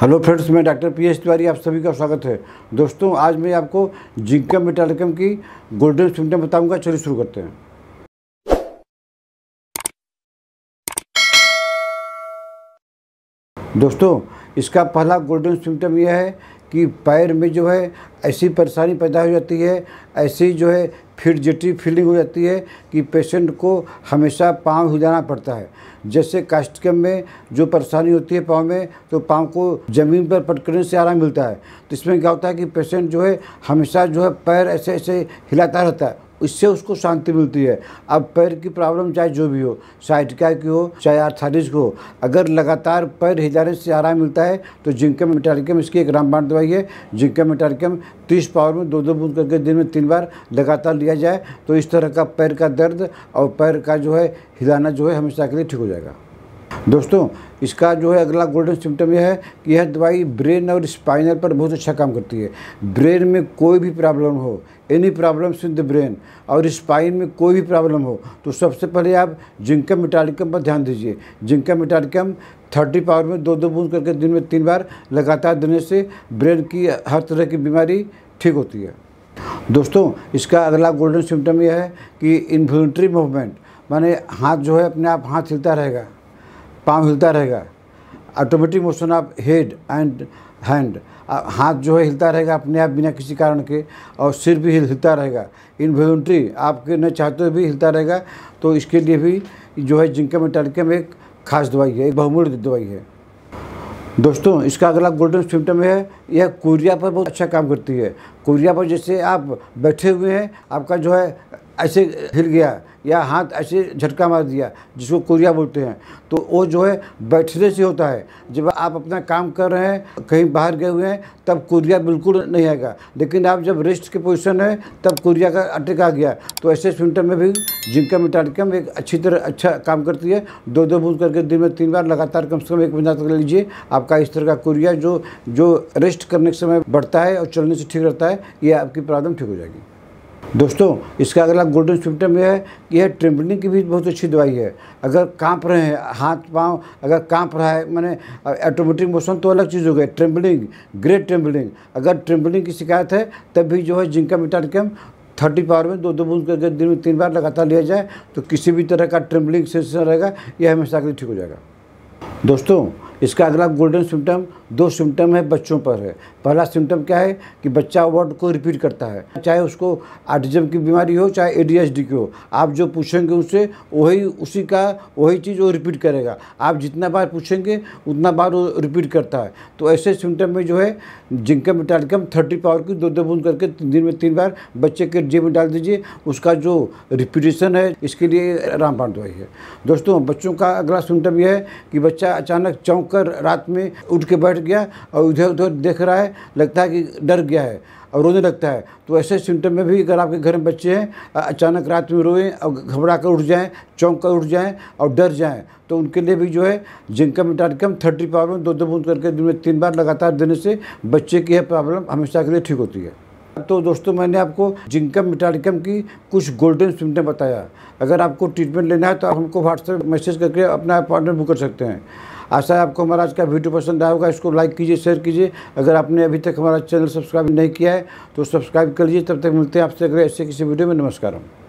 hello friends मैं doctor P S Tiwari आप सभी का स्वागत है दोस्तों आज मैं आपको जिंकम मेटालिकम की गोल्डन सिम्टम बताऊंगा चलिए शुरू करते हैं दोस्तों इसका पहला गोल्डन सिम्टम यह है कि पैर में जो है ऐसी परेशानी पैदा हो जाती है ऐसी जो है फिर जटी फीलिंग हो जाती है कि पेशेंट को हमेशा पाँव हिलाना पड़ता है जैसे कास्टिकम में जो परेशानी होती है पाँव में तो पाँव को ज़मीन पर पटकने से आराम मिलता है तो इसमें क्या होता है कि पेशेंट जो है हमेशा जो है पैर ऐसे ऐसे हिलाता रहता है इससे उसको शांति मिलती है अब पैर की प्रॉब्लम चाहे जो भी हो साइटिका की हो चाहे आर्थाइटिस की हो अगर लगातार पैर हिलाने से आराम मिलता है तो जिंकम मेटारिकम इसकी एक रामबाण दवाई है जिंकम मेटारिकम तीस पावर में दो दो बूंद करके दिन में तीन बार लगातार लिया जाए तो इस तरह का पैर का दर्द और पैर का जो है हिलाना जो है हमेशा के लिए ठीक हो जाएगा दोस्तों इसका जो है अगला गोल्डन सिम्टम यह है कि यह दवाई ब्रेन और स्पाइनल पर बहुत अच्छा काम करती है ब्रेन में कोई भी प्रॉब्लम हो any problems in the brain और स्पाइन में कोई भी प्रॉब्लम हो तो सबसे पहले आप जिंकम मिटालिकम पर ध्यान दीजिए जिंकम मिटालिकम थर्टी पावर में दो दो बूंद करके दिन में तीन बार लगातार देने से ब्रेन की हर तरह की बीमारी ठीक होती है दोस्तों इसका अगला गोल्डन सिम्टम यह है कि इन्फ्लेंट्री मूवमेंट माने हाथ जो है अपने आप हाथ हिलता रहेगा पाँव हिलता रहेगा automatic motion of head and hand हाथ जो है हिलता रहेगा अपने आप बिना किसी कारण के और सिर भी हिलता रहेगा इनवॉल्ट्री आपके न चाहते हुए भी हिलता रहेगा तो इसके लिए भी जो है जिंका में एक खास दवाई है एक बहुमूल्य दवाई है दोस्तों इसका अगला गोल्डन सिम्टम है यह कोरिया पर बहुत अच्छा काम करती है कोरिया पर जैसे आप बैठे हुए हैं आपका जो है ऐसे हिल गया या हाथ ऐसे झटका मार दिया जिसको कोरिया बोलते हैं तो वो जो है बैठने से होता है जब आप अपना काम कर रहे हैं कहीं बाहर गए हुए हैं तब कोरिया बिल्कुल नहीं आएगा लेकिन आप जब रेस्ट की पोजीशन है तब कोरिया का अटैक आ गया तो ऐसे सिम्टम में भी जिनका मिटाटिकम एक अच्छी तरह अच्छा काम करती है दो दो बूंद करके दिन में तीन बार लगातार कम से कम एक महीना तक ले लीजिए आपका इस तरह का कोरिया जो जो रेस्ट करने के समय बढ़ता है और चलने से ठीक रहता है ये आपकी प्रॉब्लम ठीक हो जाएगी दोस्तों इसका अगला गोल्डन सिम्टम यह है कि यह ट्रिम्बलिंग की भी बहुत अच्छी दवाई है अगर कांप रहे हैं हाथ पांव अगर कांप रहा है मैंने ऑटोमेटिक मोशन तो अलग चीज़ हो गई ट्रिम्बलिंग ग्रेट ट्रिम्बलिंग अगर ट्रिम्बलिंग की शिकायत है तब भी जो है जिंका हम थर्टी पावर में दो दो बूंद करके दिन में तीन बार लगातार लिया जाए तो किसी भी तरह का ट्रिम्बलिंग सेंसेशन रहेगा यह हमेशा के ठीक हो जाएगा दोस्तों इसका अगला गोल्डन सिम्टम दो सिम्टम है बच्चों पर है पहला सिम्टम क्या है कि बच्चा वर्ड को रिपीट करता है चाहे उसको आर्टिज्म की बीमारी हो चाहे ए की हो आप जो पूछेंगे उससे वही उसी का वही चीज़ वो रिपीट करेगा आप जितना बार पूछेंगे उतना बार वो रिपीट करता है तो ऐसे सिम्टम में जो है जिंकम इटालिकम थर्टी पावर की दो दो बूंद करके दिन में तीन बार बच्चे के जेब में डाल दीजिए उसका जो रिपीटेशन है इसके लिए रामपाण दवाई है दोस्तों बच्चों का अगला सिम्टम यह है कि बच्चा अचानक चौंक कर रात में उठ के बैठ बैठ गया और इधर उधर देख रहा है लगता है कि डर गया है और रोने लगता है तो ऐसे सिम्टम में भी अगर आपके घर में बच्चे हैं अचानक रात में रोएं और घबरा कर उठ जाएं चौंक कर उठ जाएं और डर जाएं तो उनके लिए भी जो है जिंकम मेटारिकम थर्टी प्रॉब्लम दो दो बूंद करके दिन में तीन बार लगातार देने से बच्चे की यह प्रॉब्लम हमेशा के लिए ठीक होती है तो दोस्तों मैंने आपको जिंकम मिटारिकम की कुछ गोल्डन सिम्टम बताया अगर आपको ट्रीटमेंट लेना है तो आप हमको व्हाट्सएप मैसेज करके अपना अपॉइंटमेंट बुक कर सकते हैं आशा है आपको हमारा आज का वीडियो पसंद आया होगा इसको लाइक कीजिए शेयर कीजिए अगर आपने अभी तक हमारा चैनल सब्सक्राइब नहीं किया है तो सब्सक्राइब कर लीजिए तब तक मिलते हैं आपसे अगले ऐसे किसी वीडियो में नमस्कार